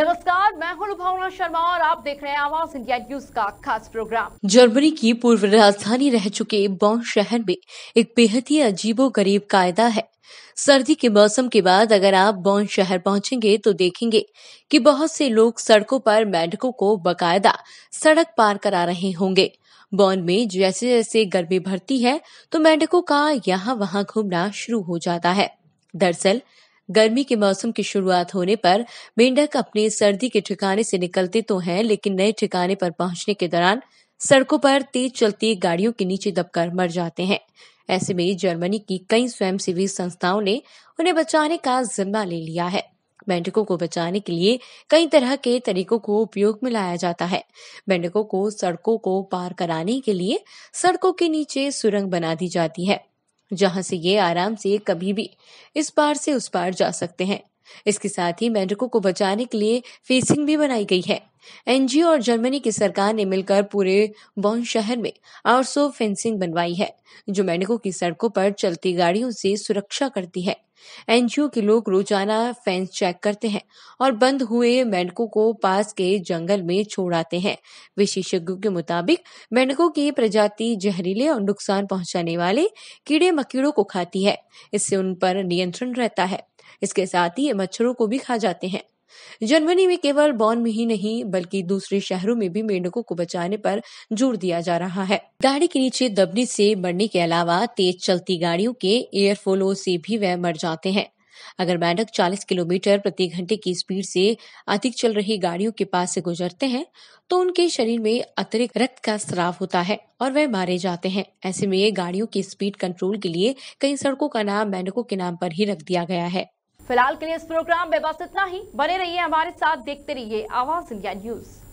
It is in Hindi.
नमस्कार मैं हूं लुभावना शर्मा और आप देख रहे हैं आवाज इंडिया न्यूज का खास प्रोग्राम जर्मनी की पूर्व राजधानी रह चुके बॉन शहर में एक बेहद ही अजीबो गरीब कायदा है सर्दी के मौसम के बाद अगर आप बॉन शहर पहुंचेंगे तो देखेंगे कि बहुत से लोग सड़कों पर मेढकों को बकायदा सड़क पार करा रहे होंगे बॉन में जैसे जैसे गर्मी बढ़ती है तो मेढकों का यहाँ वहाँ घूमना शुरू हो जाता है दरअसल गर्मी के मौसम की शुरुआत होने पर मेंढक अपने सर्दी के ठिकाने से निकलते तो हैं लेकिन नए ठिकाने पर पहुंचने के दौरान सड़कों पर तेज चलती गाड़ियों के नीचे दबकर मर जाते हैं ऐसे में जर्मनी की कई स्वयंसेवी संस्थाओं ने उन्हें बचाने का जिम्मा ले लिया है मेंढकों को बचाने के लिए कई तरह के तरीकों को उपयोग में लाया जाता है मेंढकों को सड़कों को पार कराने के लिए सड़कों के नीचे सुरंग बना दी जाती है जहां से ये आराम से कभी भी इस पार से उस पार जा सकते हैं इसके साथ ही मेंढकों को बचाने के लिए फेसिंग भी बनाई गई है एनजीओ और जर्मनी की सरकार ने मिलकर पूरे बॉन शहर में आठ सौ फेंसिंग बनवाई है जो मेंढकों की सड़कों पर चलती गाड़ियों से सुरक्षा करती है एनजीओ के लोग रोजाना फेंस चेक करते हैं और बंद हुए मेंढकों को पास के जंगल में छोड़ आते हैं विशेषज्ञों के मुताबिक मेंढकों की प्रजाति जहरीले और नुकसान पहुंचाने वाले कीड़े मकीड़ों को खाती है इससे उन पर नियंत्रण रहता है इसके साथ ही ये मच्छरों को भी खा जाते हैं जर्मनी में केवल बॉन में ही नहीं बल्कि दूसरे शहरों में भी मेंढकों को बचाने पर जोर दिया जा रहा है गाड़ी के नीचे दबने से मरने के अलावा तेज चलती गाड़ियों के एयरफोलो से भी वह मर जाते हैं अगर मेंढक 40 किलोमीटर प्रति घंटे की स्पीड से अधिक चल रही गाड़ियों के पास से गुजरते हैं तो उनके शरीर में अतिरिक्त रक्त का स्राव होता है और वह मारे जाते हैं ऐसे में गाड़ियों की स्पीड कंट्रोल के लिए कई सड़कों का नाम मेंढकों के नाम पर ही रख दिया गया है फिलहाल के लिए इस प्रोग्राम में बस इतना ही बने रहिए हमारे साथ देखते रहिए आवाज इंडिया न्यूज़